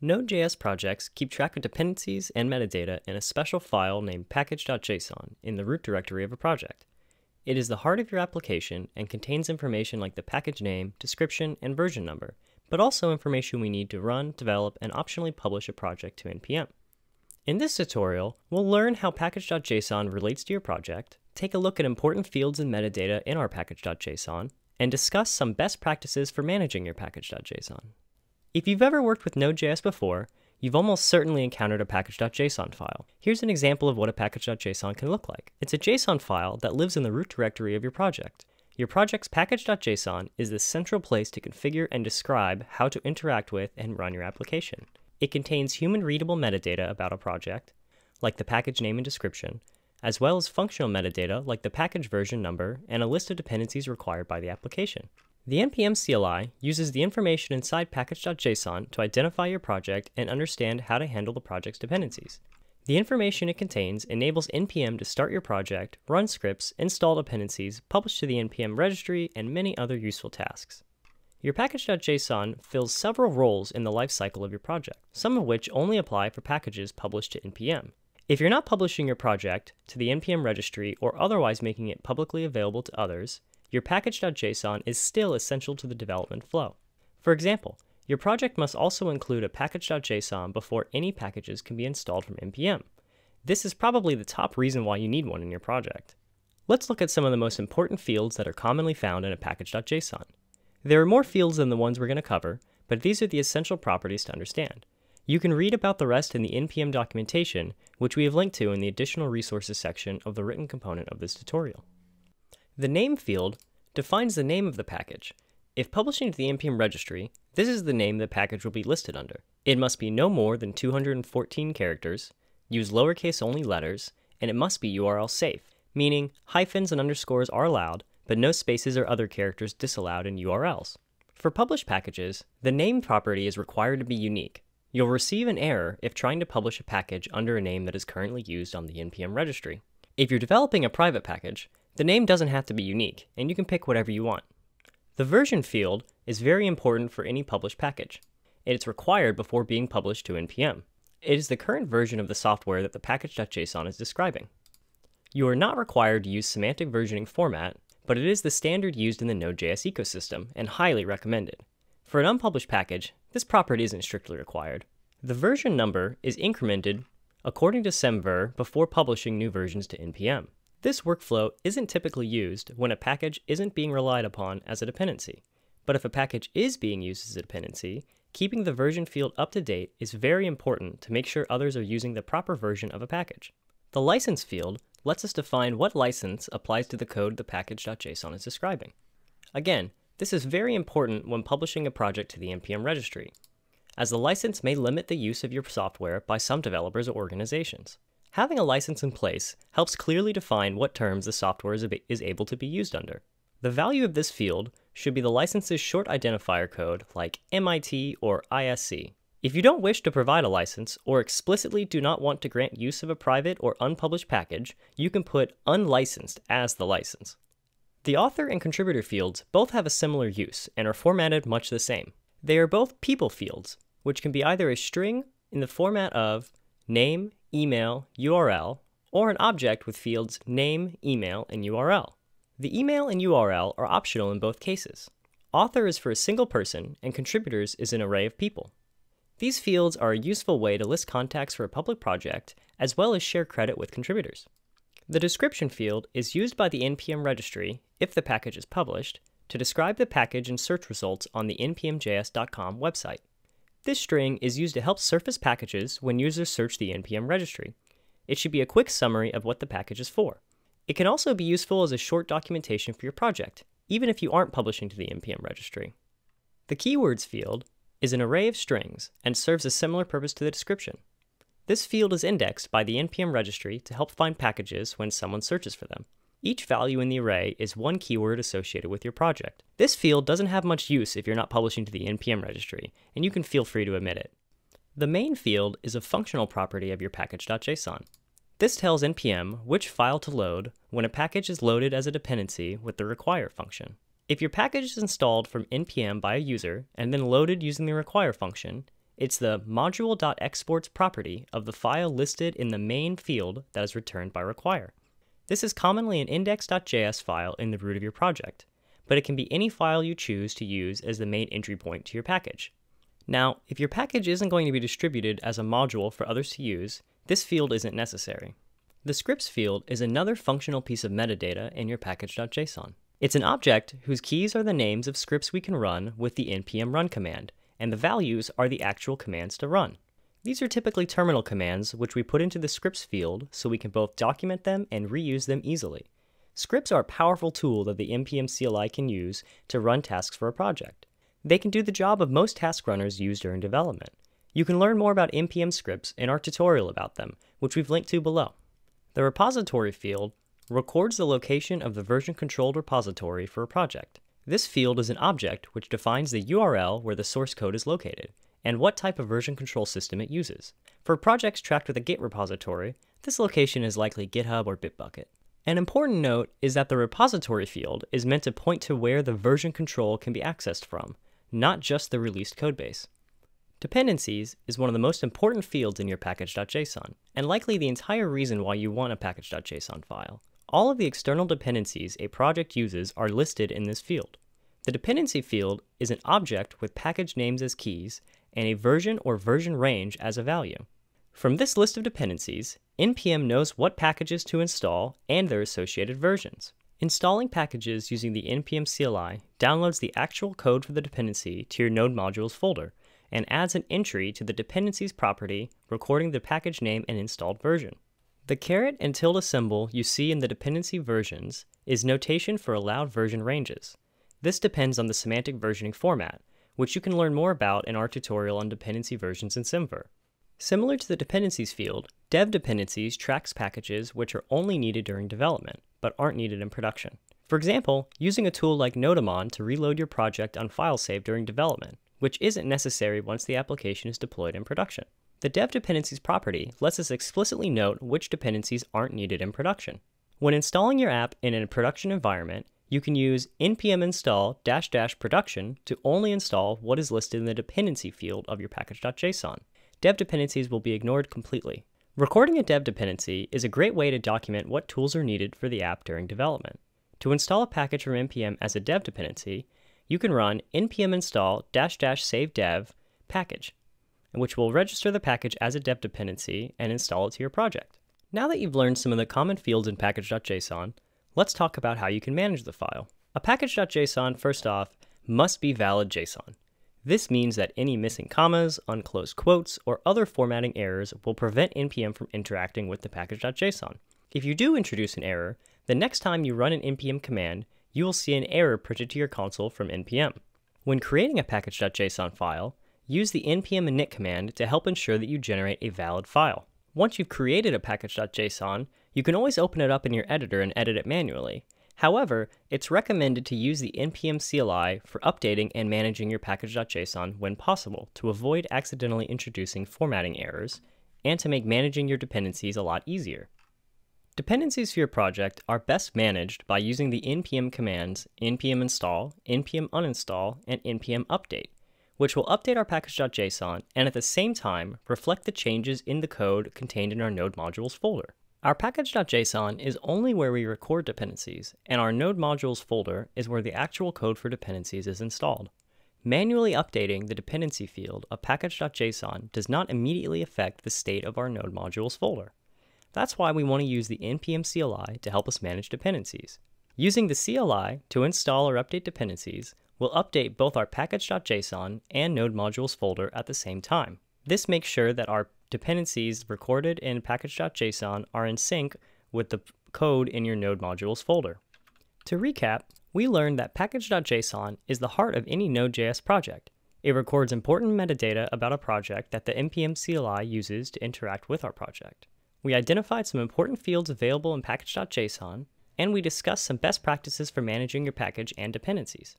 Node.js projects keep track of dependencies and metadata in a special file named package.json in the root directory of a project. It is the heart of your application and contains information like the package name, description, and version number, but also information we need to run, develop, and optionally publish a project to NPM. In this tutorial, we'll learn how package.json relates to your project, take a look at important fields and metadata in our package.json, and discuss some best practices for managing your package.json. If you've ever worked with Node.js before, you've almost certainly encountered a package.json file. Here's an example of what a package.json can look like. It's a JSON file that lives in the root directory of your project. Your project's package.json is the central place to configure and describe how to interact with and run your application. It contains human-readable metadata about a project, like the package name and description, as well as functional metadata like the package version number and a list of dependencies required by the application. The NPM CLI uses the information inside package.json to identify your project and understand how to handle the project's dependencies. The information it contains enables NPM to start your project, run scripts, install dependencies, publish to the NPM registry, and many other useful tasks. Your package.json fills several roles in the lifecycle of your project, some of which only apply for packages published to NPM. If you're not publishing your project to the NPM registry or otherwise making it publicly available to others, your package.json is still essential to the development flow. For example, your project must also include a package.json before any packages can be installed from npm. This is probably the top reason why you need one in your project. Let's look at some of the most important fields that are commonly found in a package.json. There are more fields than the ones we're going to cover, but these are the essential properties to understand. You can read about the rest in the NPM documentation, which we have linked to in the additional resources section of the written component of this tutorial. The name field defines the name of the package. If publishing to the NPM registry, this is the name the package will be listed under. It must be no more than 214 characters, use lowercase only letters, and it must be URL safe, meaning hyphens and underscores are allowed, but no spaces or other characters disallowed in URLs. For published packages, the name property is required to be unique. You'll receive an error if trying to publish a package under a name that is currently used on the NPM registry. If you're developing a private package, the name doesn't have to be unique, and you can pick whatever you want. The version field is very important for any published package. It's required before being published to NPM. It is the current version of the software that the package.json is describing. You are not required to use semantic versioning format, but it is the standard used in the Node.js ecosystem and highly recommended. For an unpublished package, this property isn't strictly required. The version number is incremented according to semver before publishing new versions to npm. This workflow isn't typically used when a package isn't being relied upon as a dependency. But if a package is being used as a dependency, keeping the version field up to date is very important to make sure others are using the proper version of a package. The license field lets us define what license applies to the code the package.json is describing. Again, this is very important when publishing a project to the NPM registry, as the license may limit the use of your software by some developers or organizations. Having a license in place helps clearly define what terms the software is, able to be used under. The value of this field should be the license's short identifier code like MIT or ISC. If you don't wish to provide a license or explicitly do not want to grant use of a private or unpublished package, you can put unlicensed as the license. The author and contributor fields both have a similar use and are formatted much the same. They are both people fields, which can be either a string in the format of name, email, URL, or an object with fields name, email, and URL. The email and URL are optional in both cases. Author is for a single person, and contributors is an array of people. These fields are a useful way to list contacts for a public project, as well as share credit with contributors. The description field is used by the NPM registry, if the package is published, to describe the package and search results on the npmjs.com website. This string is used to help surface packages when users search the NPM registry. It should be a quick summary of what the package is for. It can also be useful as a short documentation for your project, even if you aren't publishing to the NPM registry. The keywords field is an array of strings and serves a similar purpose to the description. This field is indexed by the NPM registry to help find packages when someone searches for them. Each value in the array is one keyword associated with your project. This field doesn't have much use if you're not publishing to the NPM registry, and you can feel free to omit it. The main field is a functional property of your package.json. This tells NPM which file to load when a package is loaded as a dependency with the require function. If your package is installed from npm by a user and then loaded using the require function, it's the module.exports property of the file listed in the main field that is returned by require. This is commonly an index.js file in the root of your project, but it can be any file you choose to use as the main entry point to your package. Now, if your package isn't going to be distributed as a module for others to use, this field isn't necessary. The scripts field is another functional piece of metadata in your package.json. It's an object whose keys are the names of scripts we can run with the npm run command, and the values are the actual commands to run. These are typically terminal commands which we put into the scripts field so we can both document them and reuse them easily. Scripts are a powerful tool that the NPM CLI can use to run tasks for a project. They can do the job of most task runners used during development. You can learn more about NPM scripts in our tutorial about them, which we've linked to below. The repository field records the location of the version controlled repository for a project. This field is an object which defines the URL where the source code is located and what type of version control system it uses. For projects tracked with a Git repository, this location is likely GitHub or Bitbucket. An important note is that the repository field is meant to point to where the version control can be accessed from, not just the released codebase. Dependencies is one of the most important fields in your package.json, and likely the entire reason why you want a package.json file. All of the external dependencies a project uses are listed in this field. The dependency field is an object with package names as keys and a version or version range as a value. From this list of dependencies, NPM knows what packages to install and their associated versions. Installing packages using the NPM CLI downloads the actual code for the dependency to your node modules folder and adds an entry to the dependencies property recording the package name and installed version. The caret and tilde symbol you see in the dependency versions is notation for allowed version ranges. This depends on the semantic versioning format, which you can learn more about in our tutorial on dependency versions in Simver. Similar to the dependencies field, dev dependencies tracks packages which are only needed during development, but aren't needed in production. For example, using a tool like Nodamon to reload your project on file save during development, which isn't necessary once the application is deployed in production. The dev dependencies property lets us explicitly note which dependencies aren't needed in production. When installing your app in a production environment, you can use npm install dash dash production to only install what is listed in the dependency field of your package.json. Dev dependencies will be ignored completely. Recording a dev dependency is a great way to document what tools are needed for the app during development. To install a package from npm as a dev dependency, you can run npm install dash dash save dev package, which will register the package as a dev dependency and install it to your project. Now that you've learned some of the common fields in package.json, let's talk about how you can manage the file. A package.json, first off, must be valid JSON. This means that any missing commas, unclosed quotes, or other formatting errors will prevent NPM from interacting with the package.json. If you do introduce an error, the next time you run an npm command, you will see an error printed to your console from npm. When creating a package.json file, use the npm init command to help ensure that you generate a valid file. Once you've created a package.json, you can always open it up in your editor and edit it manually. However, it's recommended to use the npm CLI for updating and managing your package.json when possible to avoid accidentally introducing formatting errors and to make managing your dependencies a lot easier. Dependencies for your project are best managed by using the npm commands npm install, npm uninstall, and npm update, which will update our package.json and at the same time reflect the changes in the code contained in our node modules folder. Our package.json is only where we record dependencies, and our node modules folder is where the actual code for dependencies is installed. Manually updating the dependency field of package.json does not immediately affect the state of our node modules folder. That's why we want to use the npm CLI to help us manage dependencies. Using the CLI to install or update dependencies will update both our package.json and node modules folder at the same time. This makes sure that our dependencies recorded in package.json are in sync with the code in your node modules folder. To recap, we learned that package.json is the heart of any Node.js project. It records important metadata about a project that the npm CLI uses to interact with our project. We identified some important fields available in package.json, and we discussed some best practices for managing your package and dependencies.